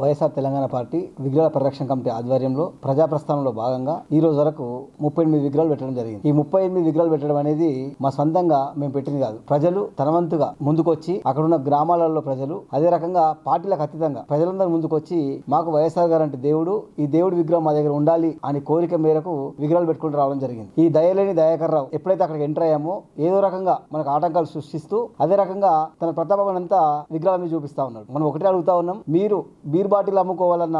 YSR Telangana party విగ్రహాల పరిరక్షణ committee ఆధ్వర్యంలో ప్రజా ప్రస్థానంలో భాగంగా ఈ రోజు వరకు ముప్పై ఎనిమిది విగ్రహాలు పెట్టడం జరిగింది ఈ ముప్పై ఎనిమిది విగ్రహాలు పెట్టడం అనేది మా సొంతంగా మేము పెట్టింది కాదు ప్రజలు తనవంతుగా ముందుకొచ్చి అక్కడున్న గ్రామాలలో ప్రజలు అదే రకంగా పార్టీలకు అతీతంగా ప్రజలందరూ ముందుకొచ్చి మాకు వైఎస్ఆర్ గారు అంటే దేవుడు ఈ దేవుడు విగ్రహం మా దగ్గర ఉండాలి అని కోరిక మేరకు విగ్రహాలు పెట్టుకుంటూ రావడం జరిగింది ఈ దయలేని దయాకర్రావు ఎప్పుడైతే అక్కడికి ఎంటర్ అయ్యామో ఏదో రకంగా మనకు ఆటంకాలు సృష్టిస్తూ అదే రకంగా తన ప్రతాపం అంతా విగ్రహాల మీద చూపిస్తా ఉన్నాడు మనం ఒకటే అడుగుతా ఉన్నాం మీరు బీర్ బాటిల్ అమ్ముకోవాలన్న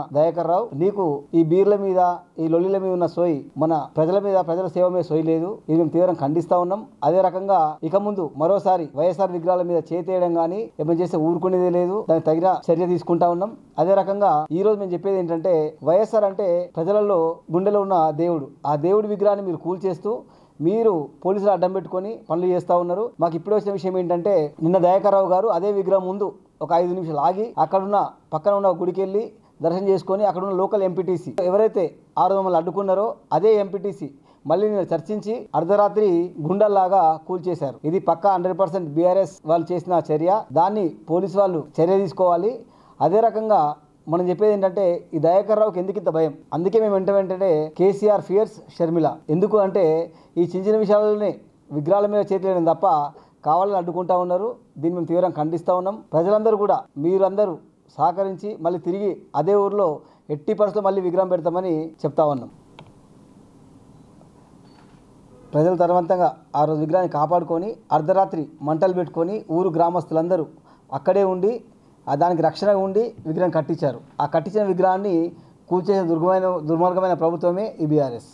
రావు నీకు ఈ బీర్ల మీద ఈ లొల్లిల మీద ఉన్న సోయి మన ప్రజల మీద ప్రజల సేవ మీద సోయి లేదు ఇది మేము తీవ్రం ఖండిస్తా ఉన్నాం అదే రకంగా ఇక ముందు మరోసారి వైఎస్ఆర్ విగ్రహాల మీద చేతేయడం కానీ ఏమైనా చేస్తే ఊరుకునేదే లేదు దానికి తగిన చర్య తీసుకుంటా ఉన్నాం అదే రకంగా ఈ రోజు మేము చెప్పేది ఏంటంటే వైఎస్ఆర్ అంటే ప్రజలలో గుండెలో ఉన్న దేవుడు ఆ దేవుడి విగ్రహాన్ని మీరు కూల్చేస్తూ మీరు పోలీసులు అడ్డం పెట్టుకొని పనులు చేస్తూ ఉన్నారు మాకు ఇప్పుడు వచ్చిన విషయం ఏంటంటే నిన్న దయాకర్రావు గారు అదే విగ్రహం ముందు ఒక ఐదు నిమిషాలు ఆగి అక్కడున్న పక్కన ఉన్న గుడికి వెళ్ళి దర్శనం చేసుకొని అక్కడున్న లోకల్ ఎంపీటీసీ ఎవరైతే ఆరు మమ్మల్ని అడ్డుకున్నారో అదే ఎంపీటీసీ మళ్ళీ నేను చర్చించి అర్ధరాత్రి గుండల్లాగా కూల్చేశారు ఇది పక్కా హండ్రెడ్ పర్సెంట్ బీఆర్ఎస్ వాళ్ళు చేసిన చర్య దాన్ని పోలీసు వాళ్ళు చర్య తీసుకోవాలి అదే రకంగా మనం చెప్పేది ఏంటంటే ఈ దయాకర్ రావుకి ఎందుకు ఇంత భయం అందుకే మేము వెంట వెంటనే కేసీఆర్ ఫియర్స్ షర్మిల ఎందుకు అంటే ఈ చిన్న చిన్న విషయాలనే విగ్రహాల మీద చేతులేయడం తప్ప కావాలని అడ్డుకుంటా ఉన్నారు దీన్ని మేము తీవ్రంగా ఖండిస్తూ ఉన్నాం ప్రజలందరూ కూడా మీరందరూ సహకరించి మళ్ళీ తిరిగి అదే ఊరిలో ఎట్టి పరిస్థితులు మళ్ళీ విగ్రహం పెడతామని చెప్తా ఉన్నాం ప్రజలు తర్వంతంగా ఆ రోజు విగ్రహాన్ని కాపాడుకొని అర్ధరాత్రి మంటలు పెట్టుకొని ఊరు గ్రామస్తులందరూ అక్కడే ఉండి దానికి రక్షణ ఉండి విగ్రహం కట్టించారు ఆ కట్టించిన విగ్రహాన్ని కూల్చేసిన దుర్గమైన దుర్మార్గమైన ప్రభుత్వమే ఈ బీఆర్ఎస్